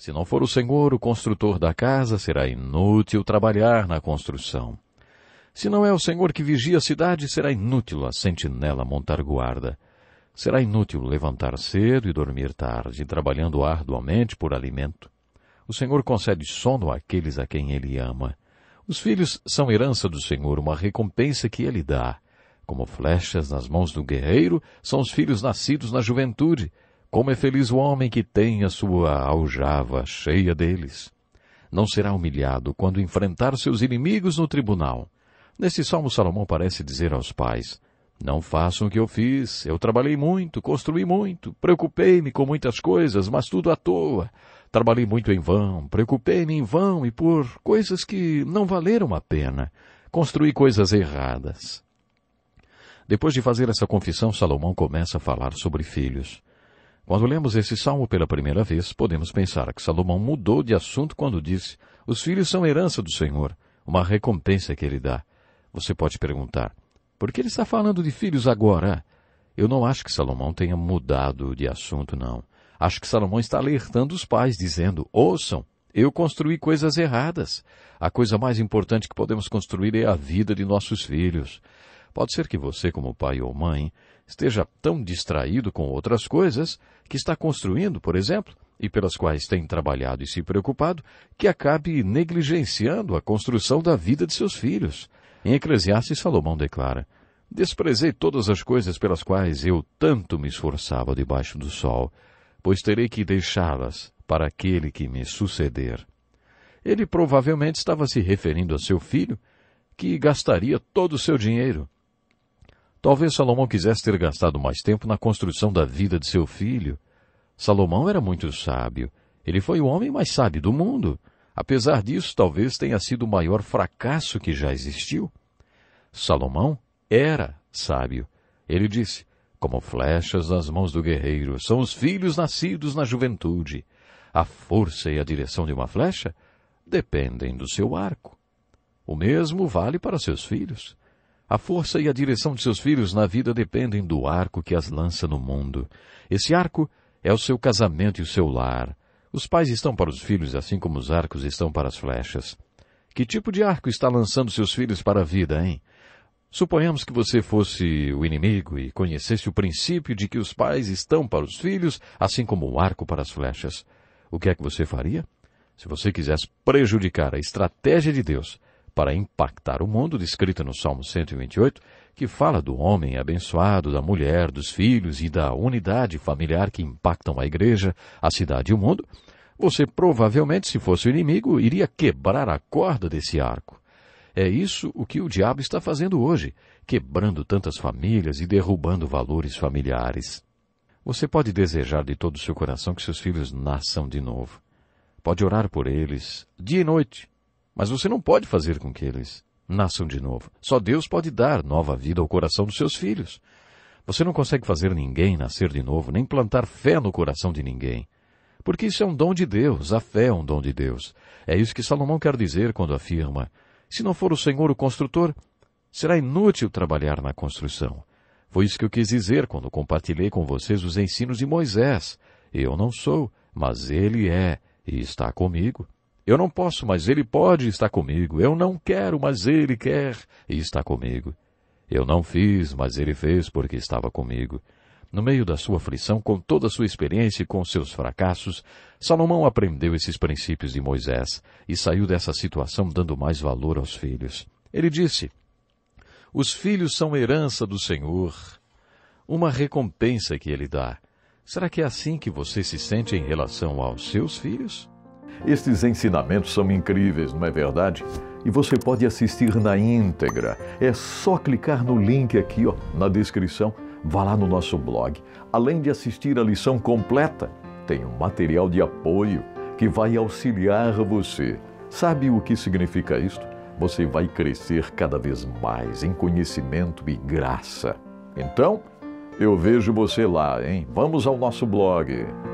Se não for o Senhor o construtor da casa, será inútil trabalhar na construção. Se não é o Senhor que vigia a cidade, será inútil a sentinela montar guarda. Será inútil levantar cedo e dormir tarde, trabalhando arduamente por alimento. O Senhor concede sono àqueles a quem Ele ama. Os filhos são herança do Senhor, uma recompensa que Ele dá. Como flechas nas mãos do guerreiro, são os filhos nascidos na juventude. Como é feliz o homem que tem a sua aljava cheia deles. Não será humilhado quando enfrentar seus inimigos no tribunal. Nesse salmo, Salomão parece dizer aos pais: Não façam o que eu fiz. Eu trabalhei muito, construí muito, preocupei-me com muitas coisas, mas tudo à toa. Trabalhei muito em vão, preocupei-me em vão e por coisas que não valeram a pena. Construí coisas erradas. Depois de fazer essa confissão, Salomão começa a falar sobre filhos. Quando lemos esse salmo pela primeira vez, podemos pensar que Salomão mudou de assunto quando disse: Os filhos são herança do Senhor, uma recompensa que ele dá. Você pode perguntar: Por que ele está falando de filhos agora? Eu não acho que Salomão tenha mudado de assunto, não. Acho que Salomão está alertando os pais, dizendo: Ouçam, eu construí coisas erradas. A coisa mais importante que podemos construir é a vida de nossos filhos. Pode ser que você, como pai ou mãe, esteja tão distraído com outras coisas que está construindo, por exemplo, e pelas quais tem trabalhado e se preocupado, que acabe negligenciando a construção da vida de seus filhos. Em Eclesiastes, Salomão declara: Desprezei todas as coisas pelas quais eu tanto me esforçava debaixo do sol, pois terei que deixá-las para aquele que me suceder. Ele provavelmente estava se referindo a seu filho, que gastaria todo o seu dinheiro Talvez Salomão quisesse ter gastado mais tempo na construção da vida de seu filho. Salomão era muito sábio. Ele foi o homem mais sábio do mundo. Apesar disso, talvez tenha sido o maior fracasso que já existiu. Salomão era sábio. Ele disse: Como flechas nas mãos do guerreiro, são os filhos nascidos na juventude. A força e a direção de uma flecha dependem do seu arco. O mesmo vale para seus filhos. A força e a direção de seus filhos na vida dependem do arco que as lança no mundo. Esse arco é o seu casamento e o seu lar. Os pais estão para os filhos, assim como os arcos estão para as flechas. Que tipo de arco está lançando seus filhos para a vida, hein? Suponhamos que você fosse o inimigo e conhecesse o princípio de que os pais estão para os filhos, assim como o arco para as flechas. O que é que você faria? Se você quisesse prejudicar a estratégia de Deus, para impactar o mundo, descrita no Salmo 128, que fala do homem abençoado, da mulher, dos filhos e da unidade familiar que impactam a igreja, a cidade e o mundo, você provavelmente, se fosse o inimigo, iria quebrar a corda desse arco. É isso o que o diabo está fazendo hoje, quebrando tantas famílias e derrubando valores familiares. Você pode desejar de todo o seu coração que seus filhos nasçam de novo. Pode orar por eles, dia e noite, mas você não pode fazer com que eles nasçam de novo. Só Deus pode dar nova vida ao coração dos seus filhos. Você não consegue fazer ninguém nascer de novo, nem plantar fé no coração de ninguém. Porque isso é um dom de Deus, a fé é um dom de Deus. É isso que Salomão quer dizer quando afirma: Se não for o Senhor o construtor, será inútil trabalhar na construção. Foi isso que eu quis dizer quando compartilhei com vocês os ensinos de Moisés. Eu não sou, mas ele é e está comigo. Eu não posso, mas ele pode estar comigo. Eu não quero, mas ele quer e está comigo. Eu não fiz, mas ele fez porque estava comigo. No meio da sua aflição, com toda a sua experiência e com seus fracassos, Salomão aprendeu esses princípios de Moisés e saiu dessa situação dando mais valor aos filhos. Ele disse: Os filhos são herança do Senhor, uma recompensa que ele dá. Será que é assim que você se sente em relação aos seus filhos? Estes ensinamentos são incríveis, não é verdade? E você pode assistir na íntegra. É só clicar no link aqui, ó, na descrição. Vá lá no nosso blog. Além de assistir a lição completa, tem um material de apoio que vai auxiliar você. Sabe o que significa isto? Você vai crescer cada vez mais em conhecimento e graça. Então, eu vejo você lá, hein? Vamos ao nosso blog.